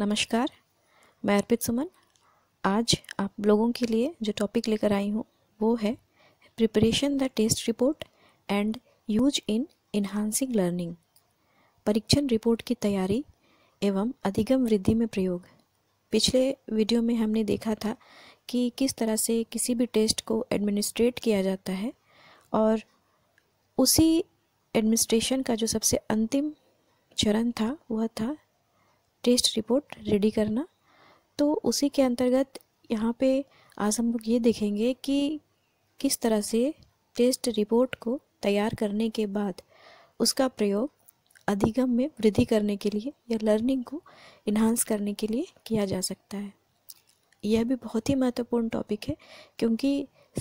नमस्कार मैं अर्पित सुमन आज आप लोगों के लिए जो टॉपिक लेकर आई हूँ वो है preparation the test report and use in enhancing learning परीक्षण रिपोर्ट की तैयारी एवं अधिगम वृद्धि में प्रयोग पिछले वीडियो में हमने देखा था कि किस तरह से किसी भी टेस्ट को एडमिनिस्ट्रेट किया जाता है और उसी एडमिनिस्ट्रेशन का जो सबसे अंतिम चरण था वह था टेस्ट रिपोर्ट रेडी करना तो उसी के अंतर्गत यहाँ पे आज हम लोग ये देखेंगे कि किस तरह से टेस्ट रिपोर्ट को तैयार करने के बाद उसका प्रयोग अधिगम में वृद्धि करने के लिए या लर्निंग को इन्हांस करने के लिए किया जा सकता है यह भी बहुत ही महत्वपूर्ण टॉपिक है क्योंकि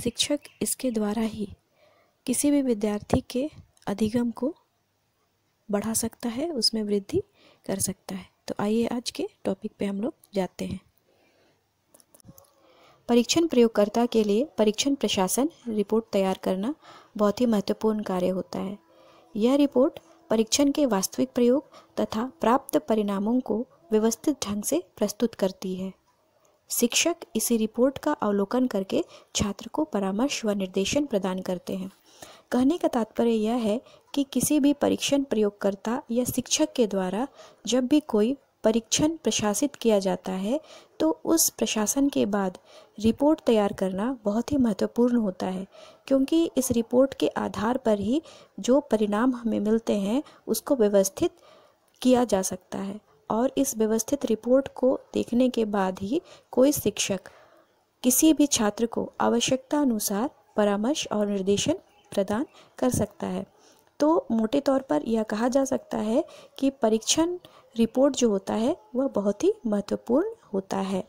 शिक्षक इसके द्वारा ही किसी भी विद्यार्थी के अधिगम को बढ़ा सकता है उसमें वृद्धि कर सकता है तो आइए आज के टॉपिक पे हम लोग जाते हैं परीक्षण प्रयोगकर्ता के लिए परीक्षण प्रशासन रिपोर्ट तैयार करना बहुत ही महत्वपूर्ण कार्य होता है यह रिपोर्ट परीक्षण के वास्तविक प्रयोग तथा प्राप्त परिणामों को व्यवस्थित ढंग से प्रस्तुत करती है शिक्षक इसी रिपोर्ट का अवलोकन करके छात्र को परामर्श व निर्देशन प्रदान करते हैं कहने का तात्पर्य यह है कि किसी भी परीक्षण प्रयोगकर्ता या शिक्षक के द्वारा जब भी कोई परीक्षण प्रशासित किया जाता है तो उस प्रशासन के बाद रिपोर्ट तैयार करना बहुत ही महत्वपूर्ण होता है क्योंकि इस रिपोर्ट के आधार पर ही जो परिणाम हमें मिलते हैं उसको व्यवस्थित किया जा सकता है और इस व्यवस्थित रिपोर्ट को देखने के बाद ही कोई शिक्षक किसी भी छात्र को आवश्यकता अनुसार परामर्श और निर्देशन प्रदान कर सकता है तो मोटे तौर पर यह कहा जा सकता है कि परीक्षण रिपोर्ट जो होता है वह बहुत ही महत्वपूर्ण होता है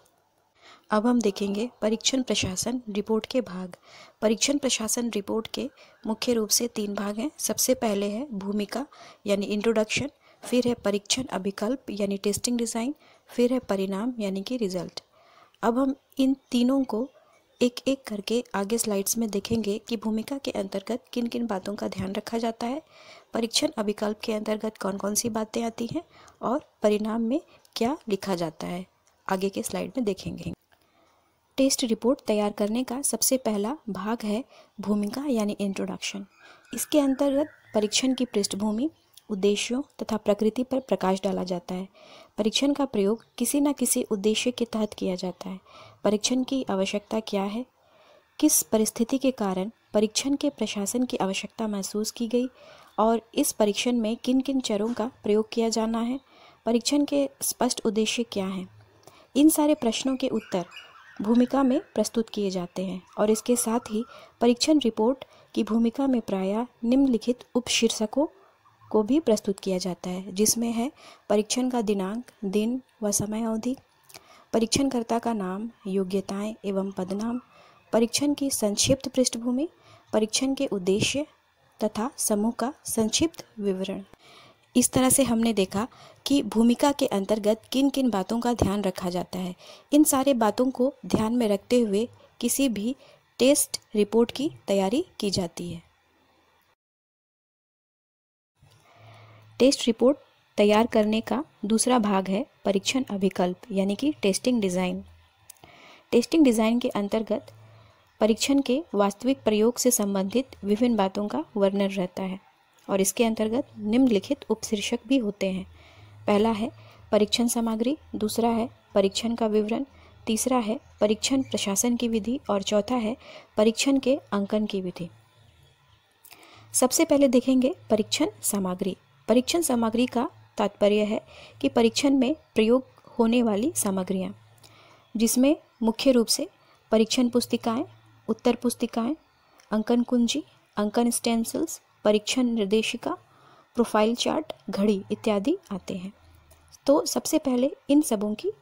अब हम देखेंगे परीक्षण प्रशासन रिपोर्ट के भाग परीक्षण प्रशासन रिपोर्ट के मुख्य रूप से तीन भाग हैं सबसे पहले है भूमिका यानी इंट्रोडक्शन फिर है परीक्षण अभिकल्प यानी टेस्टिंग डिज़ाइन फिर है परिणाम यानी कि रिजल्ट अब हम इन तीनों को एक एक करके आगे स्लाइड्स में देखेंगे कि भूमिका के अंतर्गत किन किन बातों का ध्यान रखा जाता है परीक्षण अभिकल्प के अंतर्गत कौन कौन सी बातें आती हैं और परिणाम में क्या लिखा जाता है आगे के स्लाइड में देखेंगे टेस्ट रिपोर्ट तैयार करने का सबसे पहला भाग है भूमिका यानी इंट्रोडक्शन इसके अंतर्गत परीक्षण की पृष्ठभूमि उद्देश्यों तथा प्रकृति पर प्रकाश डाला जाता है परीक्षण का प्रयोग किसी न किसी उद्देश्य के तहत किया जाता है परीक्षण की आवश्यकता क्या है किस परिस्थिति के कारण परीक्षण के प्रशासन की आवश्यकता महसूस की गई और इस परीक्षण में किन किन चरों का प्रयोग किया जाना है परीक्षण के स्पष्ट उद्देश्य क्या हैं इन सारे प्रश्नों के उत्तर भूमिका में प्रस्तुत किए जाते हैं और इसके साथ ही परीक्षण रिपोर्ट की भूमिका में प्रायः निम्नलिखित उपशीर्षकों को भी प्रस्तुत किया जाता है जिसमें है परीक्षण का दिनांक दिन व समय अवधि परीक्षणकर्ता का नाम योग्यताएं एवं पदनाम परीक्षण की संक्षिप्त पृष्ठभूमि परीक्षण के उद्देश्य तथा समूह का संक्षिप्त विवरण इस तरह से हमने देखा कि भूमिका के अंतर्गत किन किन बातों का ध्यान रखा जाता है इन सारे बातों को ध्यान में रखते हुए किसी भी टेस्ट रिपोर्ट की तैयारी की जाती है टेस्ट रिपोर्ट तैयार करने का दूसरा भाग है परीक्षण अभिकल्प यानी कि टेस्टिंग डिज़ाइन टेस्टिंग डिज़ाइन के अंतर्गत परीक्षण के वास्तविक प्रयोग से संबंधित विभिन्न बातों का वर्णन रहता है और इसके अंतर्गत निम्नलिखित उपशीर्षक भी होते हैं पहला है परीक्षण सामग्री दूसरा है परीक्षण का विवरण तीसरा है परीक्षण प्रशासन की विधि और चौथा है परीक्षण के अंकन की विधि सबसे पहले देखेंगे परीक्षण सामग्री परीक्षण सामग्री का तात्पर्य है कि परीक्षण में प्रयोग होने वाली सामग्रियाँ जिसमें मुख्य रूप से परीक्षण पुस्तिकाएं, उत्तर पुस्तिकाएं, अंकन कुंजी अंकन स्टेंसिल्स परीक्षण निर्देशिका प्रोफाइल चार्ट घड़ी इत्यादि आते हैं तो सबसे पहले इन सबों की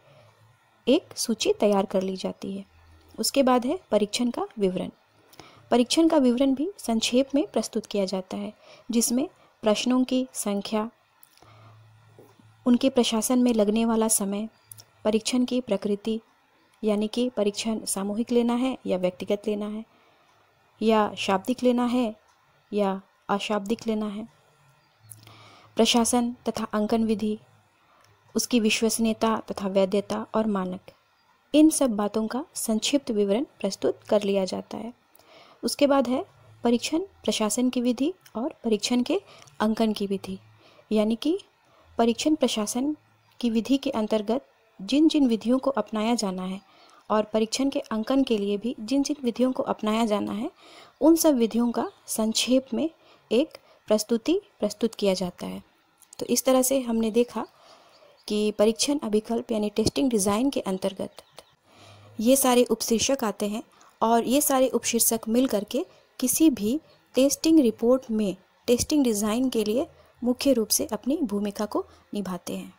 एक सूची तैयार कर ली जाती है उसके बाद है परीक्षण का विवरण परीक्षण का विवरण भी संक्षेप में प्रस्तुत किया जाता है जिसमें प्रश्नों की संख्या उनके प्रशासन में लगने वाला समय परीक्षण की प्रकृति यानी कि परीक्षण सामूहिक लेना है या व्यक्तिगत लेना है या शाब्दिक लेना है या अशाब्दिक लेना है प्रशासन तथा अंकन विधि उसकी विश्वसनीयता तथा वैधता और मानक इन सब बातों का संक्षिप्त विवरण प्रस्तुत कर लिया जाता है उसके बाद है परीक्षण प्रशासन की विधि और परीक्षण के अंकन की विधि यानी कि परीक्षण प्रशासन की विधि के अंतर्गत जिन जिन विधियों को अपनाया जाना है और परीक्षण के अंकन के लिए भी जिन जिन विधियों को अपनाया जाना है उन सब विधियों का संक्षेप में एक प्रस्तुति प्रस्तुत किया जाता है तो इस तरह से हमने देखा कि परीक्षण अभिकल्प यानी टेस्टिंग डिज़ाइन के अंतर्गत ये सारे उपशीर्षक आते हैं और ये सारे उपशीर्षक मिल करके किसी भी टेस्टिंग रिपोर्ट में टेस्टिंग डिज़ाइन के लिए मुख्य रूप से अपनी भूमिका को निभाते हैं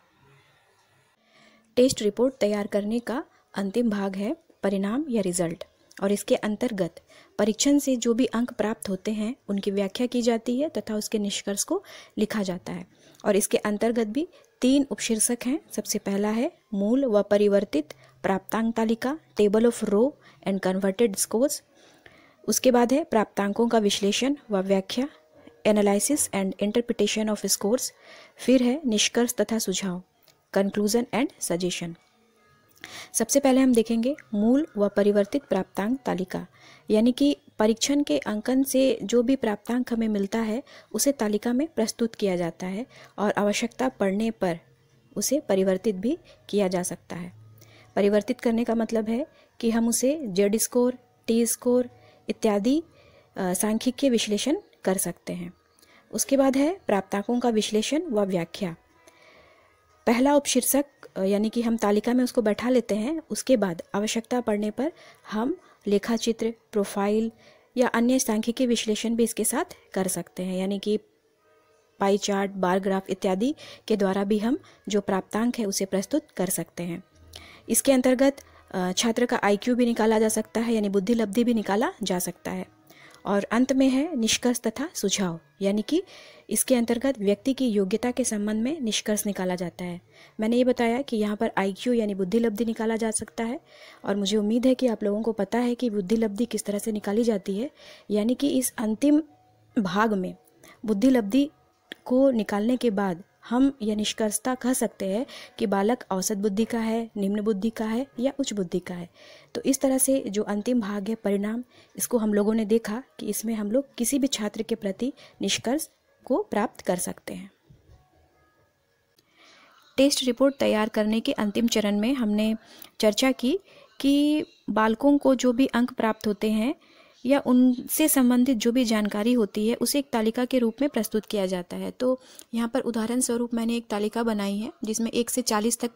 टेस्ट रिपोर्ट तैयार करने का अंतिम भाग है परिणाम या रिजल्ट और इसके अंतर्गत परीक्षण से जो भी अंक प्राप्त होते हैं उनकी व्याख्या की जाती है तथा उसके निष्कर्ष को लिखा जाता है और इसके अंतर्गत भी तीन उपशीर्षक हैं सबसे पहला है मूल व परिवर्तित प्राप्तांक तालिका table of row and converted scores उसके बाद है प्राप्तांकों का विश्लेषण व व्याख्या analysis and interpretation of scores फिर है निष्कर्ष तथा सुझाव कंक्लूजन एंड सजेशन सबसे पहले हम देखेंगे मूल व परिवर्तित प्राप्तांक तालिका यानी कि परीक्षण के अंकन से जो भी प्राप्तांक हमें मिलता है उसे तालिका में प्रस्तुत किया जाता है और आवश्यकता पड़ने पर उसे परिवर्तित भी किया जा सकता है परिवर्तित करने का मतलब है कि हम उसे जेड स्कोर टी स्कोर इत्यादि सांख्यिकीय विश्लेषण कर सकते हैं उसके बाद है प्राप्तांकों का विश्लेषण व व्याख्या पहला उपशीर्षक यानी कि हम तालिका में उसको बैठा लेते हैं उसके बाद आवश्यकता पड़ने पर हम लेखा चित्र प्रोफाइल या अन्य सांख्यिकीय विश्लेषण भी इसके साथ कर सकते हैं यानी कि पाई चार्ट बार ग्राफ इत्यादि के द्वारा भी हम जो प्राप्तांक है उसे प्रस्तुत कर सकते हैं इसके अंतर्गत छात्र का आईक्यू भी निकाला जा सकता है यानी बुद्धि लब्धि भी निकाला जा सकता है और अंत में है निष्कर्ष तथा सुझाव यानी कि इसके अंतर्गत व्यक्ति की योग्यता के संबंध में निष्कर्ष निकाला जाता है मैंने ये बताया कि यहाँ पर आई क्यू यानी बुद्धि लब्धि निकाला जा सकता है और मुझे उम्मीद है कि आप लोगों को पता है कि बुद्धि लब्धि किस तरह से निकाली जाती है यानी कि इस अंतिम भाग में बुद्धि लब्धि को निकालने के बाद हम यह निष्कर्षता कह सकते हैं कि बालक औसत बुद्धि का है निम्न बुद्धि का है या उच्च बुद्धि का है तो इस तरह से जो अंतिम भाग है परिणाम इसको हम लोगों ने देखा कि इसमें हम लोग किसी भी छात्र के प्रति निष्कर्ष को प्राप्त कर सकते हैं टेस्ट रिपोर्ट तैयार करने के अंतिम चरण में हमने चर्चा की कि बालकों को जो भी अंक प्राप्त होते हैं या उनसे संबंधित जो भी जानकारी होती है उसे एक तालिका के रूप में प्रस्तुत किया जाता है तो यहाँ पर उदाहरण स्वरूप मैंने एक तालिका बनाई है जिसमें एक से चालीस तक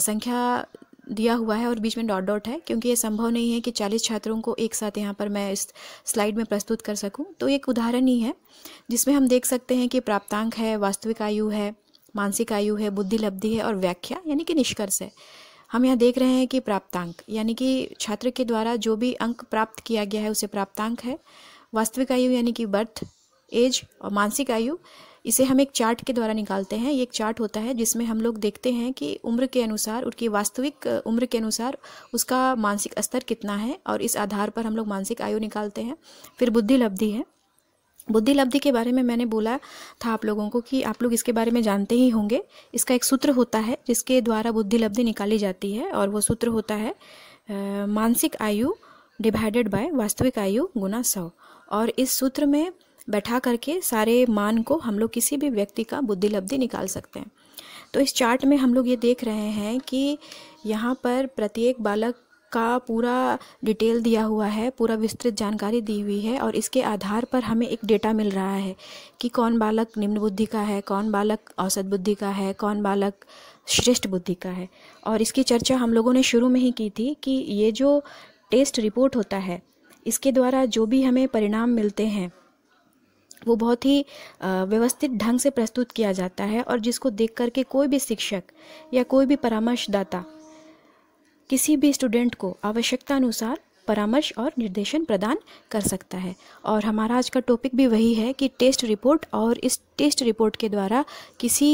संख्या दिया हुआ है और बीच में डॉट डॉट है क्योंकि ये संभव नहीं है कि चालीस छात्रों को एक साथ यहाँ पर मैं इस स्लाइड में प्रस्तुत कर सकूँ तो एक उदाहरण ही है जिसमें हम देख सकते हैं कि प्राप्तांक है वास्तविक आयु है मानसिक आयु है बुद्धि लब्धि है और व्याख्या यानी कि निष्कर्ष है हम यहाँ देख रहे हैं कि प्राप्तांक यानी कि छात्र के द्वारा जो भी अंक प्राप्त किया गया है उसे प्राप्तांक है वास्तविक आयु यानी कि बर्थ एज और मानसिक आयु इसे हम एक चार्ट के द्वारा निकालते हैं ये एक चार्ट होता है जिसमें हम लोग देखते हैं कि उम्र के अनुसार उनकी वास्तविक उम्र के अनुसार उसका मानसिक स्तर कितना है और इस आधार पर हम लोग मानसिक आयु निकालते हैं फिर बुद्धि लब्धि है बुद्धि लब्धि के बारे में मैंने बोला था आप लोगों को कि आप लोग इसके बारे में जानते ही होंगे इसका एक सूत्र होता है जिसके द्वारा बुद्धि लब्धि निकाली जाती है और वो सूत्र होता है मानसिक आयु डिवाइडेड बाय वास्तविक आयु गुना सौ और इस सूत्र में बैठा करके सारे मान को हम लोग किसी भी व्यक्ति का बुद्धि लब्धि निकाल सकते हैं तो इस चार्ट में हम लोग ये देख रहे हैं कि यहाँ पर प्रत्येक बालक का पूरा डिटेल दिया हुआ है पूरा विस्तृत जानकारी दी हुई है और इसके आधार पर हमें एक डेटा मिल रहा है कि कौन बालक निम्न बुद्धि का है कौन बालक औसत बुद्धि का है कौन बालक श्रेष्ठ बुद्धि का है और इसकी चर्चा हम लोगों ने शुरू में ही की थी कि ये जो टेस्ट रिपोर्ट होता है इसके द्वारा जो भी हमें परिणाम मिलते हैं वो बहुत ही व्यवस्थित ढंग से प्रस्तुत किया जाता है और जिसको देख करके कोई भी शिक्षक या कोई भी परामर्शदाता किसी भी स्टूडेंट को आवश्यकतानुसार परामर्श और निर्देशन प्रदान कर सकता है और हमारा आज का टॉपिक भी वही है कि टेस्ट रिपोर्ट और इस टेस्ट रिपोर्ट के द्वारा किसी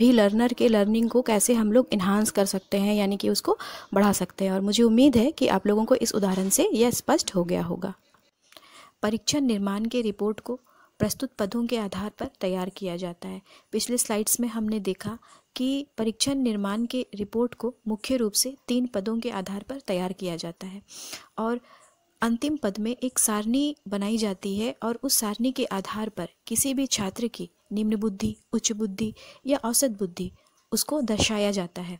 भी लर्नर के लर्निंग को कैसे हम लोग इन्हांस कर सकते हैं यानी कि उसको बढ़ा सकते हैं और मुझे उम्मीद है कि आप लोगों को इस उदाहरण से यह स्पष्ट हो गया होगा परीक्षण निर्माण के रिपोर्ट को प्रस्तुत पदों के आधार पर तैयार किया जाता है पिछले स्लाइड्स में हमने देखा कि परीक्षण निर्माण के रिपोर्ट को मुख्य रूप से तीन पदों के आधार पर तैयार किया जाता है और अंतिम पद में एक सारणी बनाई जाती है और उस सारणी के आधार पर किसी भी छात्र की निम्न बुद्धि उच्च बुद्धि या औसत बुद्धि उसको दर्शाया जाता है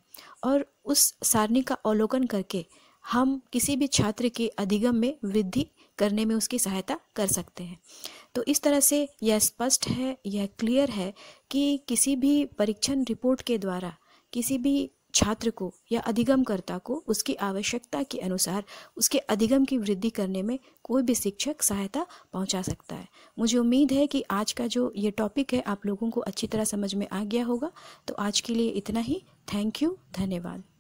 और उस सारणी का अवलोकन करके हम किसी भी छात्र के अधिगम में वृद्धि करने में उसकी सहायता कर सकते हैं तो इस तरह से यह स्पष्ट है यह क्लियर है कि किसी भी परीक्षण रिपोर्ट के द्वारा किसी भी छात्र को या अधिगमकर्ता को उसकी आवश्यकता के अनुसार उसके अधिगम की वृद्धि करने में कोई भी शिक्षक सहायता पहुंचा सकता है मुझे उम्मीद है कि आज का जो ये टॉपिक है आप लोगों को अच्छी तरह समझ में आ गया होगा तो आज के लिए इतना ही थैंक यू धन्यवाद